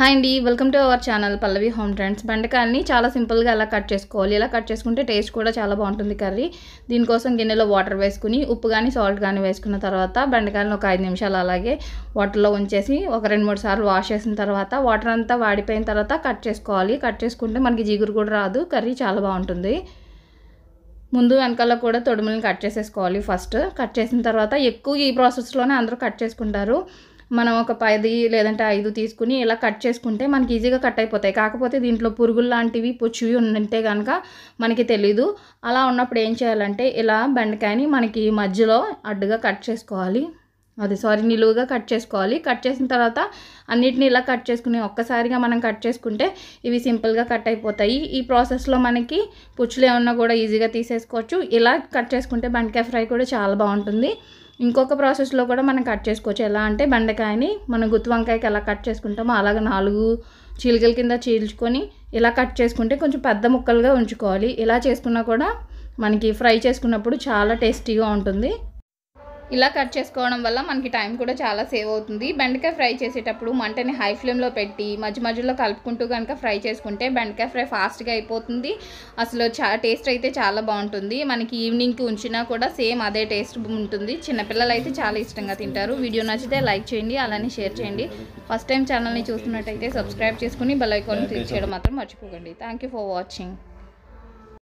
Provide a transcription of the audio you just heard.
hi అండి welcome to our channel Pallavi home trends బెండకాయని చాలా సింపుల్గా అలా కట్ చేసుకోవాలి ఇలా కట్ చేసుకుంటే టేస్ట్ కూడా చాలా బాగుంటుంది కర్రీ దీనికోసం గిన్నెలో వాటర్ వేసుకుని ఉప్పు కానీ సాల్ట్ కానీ వేసుకున్న తర్వాత బెండకాయలను ఒక ఐదు నిమిషాలు అలాగే వాటర్లో ఉంచేసి ఒక రెండు మూడు సార్లు వాష్ చేసిన తర్వాత వాటర్ అంతా వాడిపోయిన తర్వాత కట్ చేసుకోవాలి కట్ చేసుకుంటే మనకి జిగురు కూడా రాదు కర్రీ చాలా బాగుంటుంది ముందు వెనకాల కూడా తొడుములను కట్ చేసేసుకోవాలి ఫస్ట్ కట్ చేసిన తర్వాత ఎక్కువ ఈ ప్రాసెస్లోనే అందరూ కట్ చేసుకుంటారు మనం ఒక పది లేదంటే ఐదు తీసుకుని ఇలా కట్ చేసుకుంటే మనకి ఈజీగా కట్ అయిపోతాయి కాకపోతే దీంట్లో పురుగులు లాంటివి పుచ్చివి ఉంటే కనుక మనకి తెలీదు అలా ఉన్నప్పుడు ఏం చేయాలంటే ఇలా బెండకాయని మనకి మధ్యలో అడ్డుగా కట్ చేసుకోవాలి అది సారీ నిలువుగా కట్ చేసుకోవాలి కట్ చేసిన తర్వాత అన్నిటిని ఇలా కట్ చేసుకుని ఒక్కసారిగా మనం కట్ చేసుకుంటే ఇవి సింపుల్గా కట్ అయిపోతాయి ఈ ప్రాసెస్లో మనకి పుచ్చులు ఏమన్నా కూడా ఈజీగా తీసేసుకోవచ్చు ఇలా కట్ చేసుకుంటే బండకాయ ఫ్రై కూడా చాలా బాగుంటుంది ఇంకొక ప్రాసెస్లో కూడా మనం కట్ చేసుకోవచ్చు ఎలా అంటే బెండకాయని మనం గుత్తు వంకాయకి ఎలా కట్ చేసుకుంటామో అలాగ నాలుగు చీలికల కింద చీల్చుకొని ఇలా కట్ చేసుకుంటే కొంచెం పెద్ద ముక్కలుగా ఉంచుకోవాలి ఇలా చేసుకున్నా కూడా మనకి ఫ్రై చేసుకున్నప్పుడు చాలా టేస్టీగా ఉంటుంది ఇలా కట్ చేసుకోవడం వల్ల మనకి టైం కూడా చాలా సేవ్ అవుతుంది బెండకాయ ఫ్రై చేసేటప్పుడు మంటని హై ఫ్లేమ్లో పెట్టి మధ్య మధ్యలో కలుపుకుంటూ కనుక ఫ్రై చేసుకుంటే బెండకాయ ఫ్రై ఫాస్ట్గా అయిపోతుంది అసలు చా టేస్ట్ అయితే చాలా బాగుంటుంది మనకి ఈవినింగ్కి ఉంచినా కూడా సేమ్ అదే టేస్ట్ ఉంటుంది చిన్నపిల్లలు అయితే చాలా ఇష్టంగా తింటారు వీడియో నచ్చితే లైక్ చేయండి అలానే షేర్ చేయండి ఫస్ట్ టైం ఛానల్ని చూస్తున్నట్టయితే సబ్స్క్రైబ్ చేసుకుని బెల్ ఐకాన్ క్లిక్ చేయడం మాత్రం మర్చిపోకండి థ్యాంక్ ఫర్ వాచింగ్